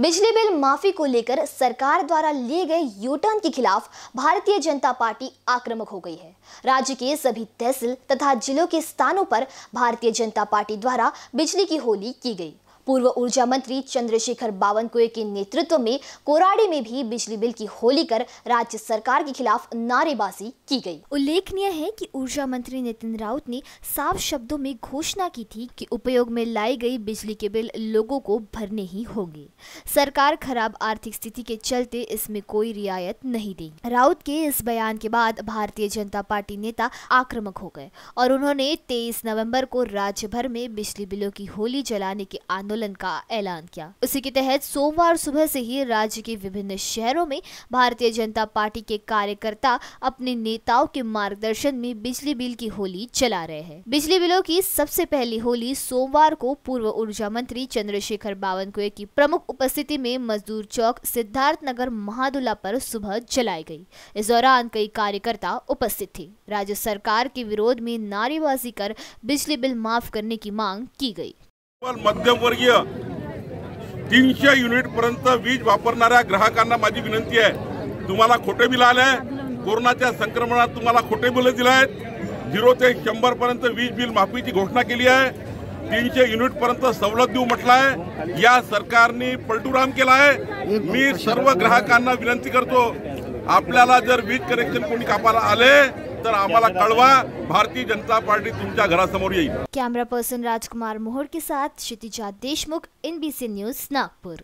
बिजली बिल माफी को लेकर सरकार द्वारा लिए गए यूटर्न के खिलाफ भारतीय जनता पार्टी आक्रामक हो गई है राज्य के सभी तहसील तथा जिलों के स्थानों पर भारतीय जनता पार्टी द्वारा बिजली की होली की गई पूर्व ऊर्जा मंत्री चंद्रशेखर बावनकुए के नेतृत्व में कोराड़ी में भी बिजली बिल की होली कर राज्य सरकार के खिलाफ नारेबाजी की गई। उल्लेखनीय है कि ऊर्जा मंत्री नितिन राउत ने साफ शब्दों में घोषणा की थी कि उपयोग में लाई गई बिजली के बिल लोगों को भरने ही होंगे सरकार खराब आर्थिक स्थिति के चलते इसमें कोई रियायत नहीं दी राउत के इस बयान के बाद भारतीय जनता पार्टी नेता आक्रमक हो गए और उन्होंने तेईस नवम्बर को राज्य भर में बिजली बिलों की होली जलाने के आंदोलन आंदोलन का ऐलान किया उसी के तहत सोमवार सुबह से ही राज्य के विभिन्न शहरों में भारतीय जनता पार्टी के कार्यकर्ता अपने नेताओं के मार्गदर्शन में बिजली बिल की होली चला रहे हैं बिजली बिलों की सबसे पहली होली सोमवार को पूर्व ऊर्जा मंत्री चंद्रशेखर बावनकुए की प्रमुख उपस्थिति में मजदूर चौक सिद्धार्थ नगर महादुला पर सुबह जलाई गई इस दौरान कई कार्यकर्ता उपस्थित थे राज्य सरकार के विरोध में नारेबाजी कर बिजली बिल माफ करने की मांग की गई मध्यमवर्गीय तीनशे युनिटपर्यंत वीज वापरणाऱ्या ग्राहकांना माझी विनंती आहे तुम्हाला खोटे बिल आले कोरोनाच्या संक्रमणात तुम्हाला खोटे बिल दिले आहेत झिरो ते पर्यंत वीज बिल माफीची घोषणा केली आहे तीनशे युनिटपर्यंत सवलत देऊ म्हटलं आहे या सरकारने पलटूराम केला आहे मी सर्व ग्राहकांना विनंती करतो आपल्याला जर वीज कनेक्शन कोणी कापायला आले तर आम्हाला कळवा भारतीय जनता पार्टी तुमच्या घरासमोर येईल कॅमेरा पर्सन राजकुमार के साथ क्षितिजा देशमुख एनबीसी न्यूज नागपूर